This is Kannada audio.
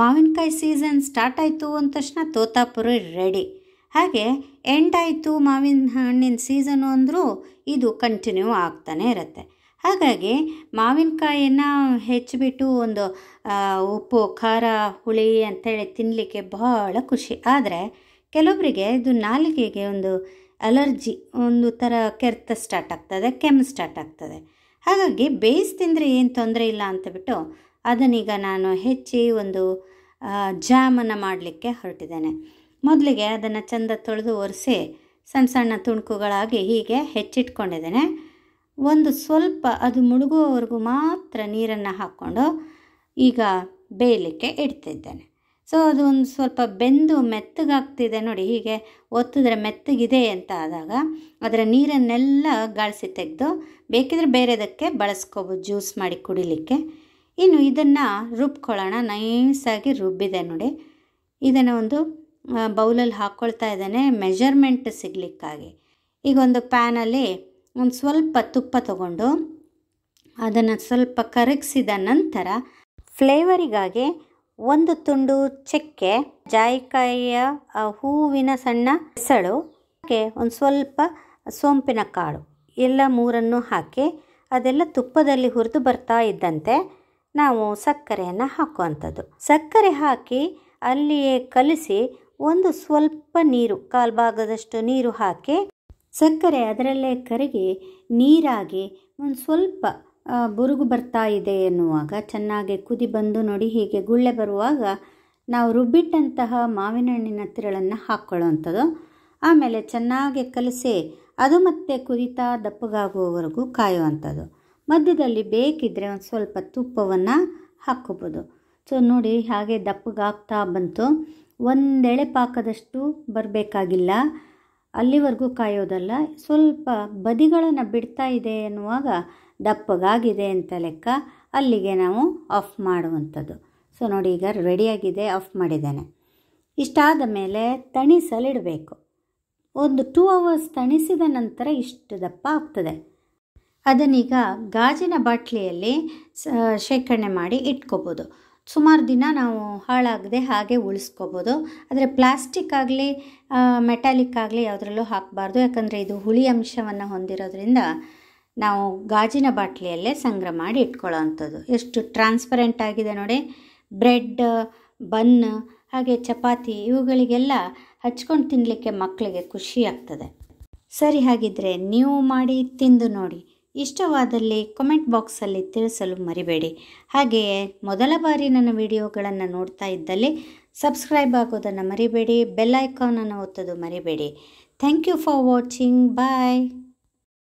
ಮಾವಿನಕಾಯಿ ಸೀಸನ್ ಸ್ಟಾರ್ಟ್ ಆಯಿತು ಅಂದ ತಕ್ಷಣ ತೋತಾಪುರ ರೆಡಿ ಹಾಗೆ ಎಂಡ್ ಆಯಿತು ಮಾವಿನ ಹಣ್ಣಿನ ಸೀಸನು ಅಂದರೂ ಇದು ಕಂಟಿನ್ಯೂ ಆಗ್ತಾನೆ ಇರುತ್ತೆ ಹಾಗಾಗಿ ಮಾವಿನಕಾಯಿಯನ್ನು ಹೆಚ್ಚಿಬಿಟ್ಟು ಒಂದು ಉಪ್ಪು ಖಾರ ಹುಳಿ ಅಂತೇಳಿ ತಿನ್ನಲಿಕ್ಕೆ ಬಹಳ ಖುಷಿ ಆದರೆ ಕೆಲವೊಬ್ಬರಿಗೆ ಇದು ನಾಲಿಗೆಗೆ ಒಂದು ಅಲರ್ಜಿ ಒಂದು ಥರ ಕೆರೆತ ಸ್ಟಾರ್ಟ್ ಆಗ್ತದೆ ಕೆಮ್ಮು ಸ್ಟಾರ್ಟ್ ಆಗ್ತದೆ ಹಾಗಾಗಿ ಬೇಯಿಸಿ ತಿಂದರೆ ಏನು ತೊಂದರೆ ಇಲ್ಲ ಅಂತಬಿಟ್ಟು ಅದನ್ನೀಗ ನಾನು ಹೆಚ್ಚಿ ಒಂದು ಜಾಮನ್ನು ಮಾಡಲಿಕ್ಕೆ ಹೊರಟಿದ್ದೇನೆ ಮೊದಲಿಗೆ ಅದನ್ನು ಚೆಂದ ತೊಳೆದು ಒರೆಸಿ ಸಣ್ಣ ಸಣ್ಣ ತುಣುಕುಗಳಾಗಿ ಹೀಗೆ ಹೆಚ್ಚಿಟ್ಕೊಂಡಿದ್ದೇನೆ ಒಂದು ಸ್ವಲ್ಪ ಅದು ಮುಳುಗುವವರೆಗೂ ಮಾತ್ರ ನೀರನ್ನು ಹಾಕ್ಕೊಂಡು ಈಗ ಬೇಯಲಿಕ್ಕೆ ಇಡ್ತಿದ್ದೇನೆ ಸೊ ಅದು ಒಂದು ಸ್ವಲ್ಪ ಬೆಂದು ಮೆತ್ತಗಾಗ್ತಿದೆ ನೋಡಿ ಹೀಗೆ ಒತ್ತಿದ್ರೆ ಮೆತ್ತಗಿದೆ ಅಂತ ಆದಾಗ ಅದರ ನೀರನ್ನೆಲ್ಲ ಗಾಳಿಸಿ ತೆಗೆದು ಬೇಕಿದ್ರೆ ಬೇರೆದಕ್ಕೆ ಬಳಸ್ಕೊಬೋದು ಜ್ಯೂಸ್ ಮಾಡಿ ಕುಡಿಲಿಕ್ಕೆ ಇನ್ನು ಇದನ್ನು ರುಬ್ಕೊಳ್ಳೋಣ ನೈಸಾಗಿ ರುಬ್ಬಿದೆ ನೋಡಿ ಇದನ್ನು ಒಂದು ಬೌಲಲ್ಲಿ ಹಾಕ್ಕೊಳ್ತಾ ಇದ್ದಾನೆ ಮೆಜರ್ಮೆಂಟ್ ಸಿಗಲಿಕ್ಕಾಗಿ ಈಗ ಒಂದು ಪ್ಯಾನಲ್ಲಿ ಒಂದು ಸ್ವಲ್ಪ ತುಪ್ಪ ತಗೊಂಡು ಅದನ್ನು ಸ್ವಲ್ಪ ಕರಗಿಸಿದ ನಂತರ ಫ್ಲೇವರಿಗಾಗಿ ಒಂದು ತುಂಡು ಚಕ್ಕೆ ಜಾಯಿಕಾಯಿಯ ಹೂವಿನ ಸಣ್ಣ ಹೆಸಳು ಒಂದು ಸ್ವಲ್ಪ ಸೋಂಪಿನ ಕಾಳು ಎಲ್ಲ ಮೂರನ್ನು ಹಾಕಿ ಅದೆಲ್ಲ ತುಪ್ಪದಲ್ಲಿ ಹುರಿದು ಬರ್ತಾ ಇದ್ದಂತೆ ನಾವು ಸಕ್ಕರೆಯನ್ನು ಹಾಕುವಂಥದ್ದು ಸಕ್ಕರೆ ಹಾಕಿ ಅಲ್ಲಿಯೇ ಕಲಸಿ ಒಂದು ಸ್ವಲ್ಪ ನೀರು ಭಾಗದಷ್ಟು ನೀರು ಹಾಕಿ ಸಕ್ಕರೆ ಅದರಲ್ಲೇ ಕರಗಿ ನೀರಾಗಿ ಒಂದು ಸ್ವಲ್ಪ ಬುರುಗು ಬರ್ತಾ ಇದೆ ಎನ್ನುವಾಗ ಚೆನ್ನಾಗಿ ಕುದಿ ಬಂದು ನೋಡಿ ಹೀಗೆ ಗುಳ್ಳೆ ಬರುವಾಗ ನಾವು ರುಬ್ಬಿಟ್ಟಂತಹ ಮಾವಿನ ಹಣ್ಣಿನ ತಿರುಳನ್ನು ಹಾಕ್ಕೊಳ್ಳೋವಂಥದ್ದು ಆಮೇಲೆ ಚೆನ್ನಾಗಿ ಕಲಸಿ ಅದು ಮತ್ತೆ ಕುದಿತಾ ದಪ್ಪಗಾಗುವವರೆಗೂ ಕಾಯುವಂಥದ್ದು ಮಧ್ಯದಲ್ಲಿ ಬೇಕಿದ್ದರೆ ಒಂದು ಸ್ವಲ್ಪ ತುಪ್ಪವನ್ನು ಹಾಕ್ಕೋಬೋದು ಸೊ ನೋಡಿ ಹಾಗೆ ದಪ್ಪಗಾಗ್ತಾ ಬಂತು ಒಂದೆಳೆ ಪಾಕದಷ್ಟು ಬರಬೇಕಾಗಿಲ್ಲ ಅಲ್ಲಿವರೆಗೂ ಕಾಯೋದಲ್ಲ ಸ್ವಲ್ಪ ಬದಿಗಳನ್ನು ಬಿಡ್ತಾ ಇದೆ ಅನ್ನುವಾಗ ದಪ್ಪಗಾಗಿದೆ ಅಂತ ಲೆಕ್ಕ ಅಲ್ಲಿಗೆ ನಾವು ಆಫ್ ಮಾಡುವಂಥದ್ದು ಸೊ ನೋಡಿ ಈಗ ರೆಡಿಯಾಗಿದೆ ಆಫ್ ಮಾಡಿದ್ದೇನೆ ಇಷ್ಟಾದ ಮೇಲೆ ತಣಿಸಲಿಡಬೇಕು ಒಂದು ಟೂ ಅವರ್ಸ್ ತಣಿಸಿದ ನಂತರ ಇಷ್ಟು ದಪ್ಪ ಆಗ್ತದೆ ಅದನ್ನೀಗ ಗಾಜಿನ ಬಾಟ್ಲಿಯಲ್ಲಿ ಶೇಖರಣೆ ಮಾಡಿ ಇಟ್ಕೋಬೋದು ಸುಮಾರು ದಿನ ನಾವು ಹಾಳಾಗದೆ ಹಾಗೆ ಉಳಿಸ್ಕೋಬೋದು ಆದರೆ ಪ್ಲಾಸ್ಟಿಕ್ ಆಗಲಿ ಮೆಟಾಲಿಕ್ ಆಗಲಿ ಯಾವುದರಲ್ಲೂ ಹಾಕಬಾರ್ದು ಯಾಕಂದರೆ ಇದು ಹುಳಿ ಅಂಶವನ್ನು ಹೊಂದಿರೋದ್ರಿಂದ ನಾವು ಗಾಜಿನ ಬಾಟ್ಲಿಯಲ್ಲೇ ಸಂಗ್ರಹ ಮಾಡಿ ಇಟ್ಕೊಳ್ಳೋ ಅಂಥದ್ದು ಎಷ್ಟು ಟ್ರಾನ್ಸ್ಪರೆಂಟ್ ಆಗಿದೆ ನೋಡಿ ಬ್ರೆಡ್ ಬನ್ ಹಾಗೆ ಚಪಾತಿ ಇವುಗಳಿಗೆಲ್ಲ ಹಚ್ಕೊಂಡು ತಿನ್ನಲಿಕ್ಕೆ ಮಕ್ಕಳಿಗೆ ಖುಷಿ ಆಗ್ತದೆ ಸರಿ ಹಾಗಿದ್ರೆ ನೀವು ಮಾಡಿ ತಿಂದು ನೋಡಿ ಇಷ್ಟವಾದಲ್ಲಿ ಕಮೆಂಟ್ ಬಾಕ್ಸಲ್ಲಿ ತಿಳಿಸಲು ಮರಿಬೇಡಿ ಹಾಗೆಯೇ ಮೊದಲ ಬಾರಿ ನನ್ನ ವಿಡಿಯೋಗಳನ್ನು ನೋಡ್ತಾ ಇದ್ದಲ್ಲಿ ಸಬ್ಸ್ಕ್ರೈಬ್ ಆಗೋದನ್ನು ಮರಿಬೇಡಿ ಬೆಲ್ ಐಕಾನನ್ನು ಒತ್ತೋದು ಮರಿಬೇಡಿ thank you for watching bye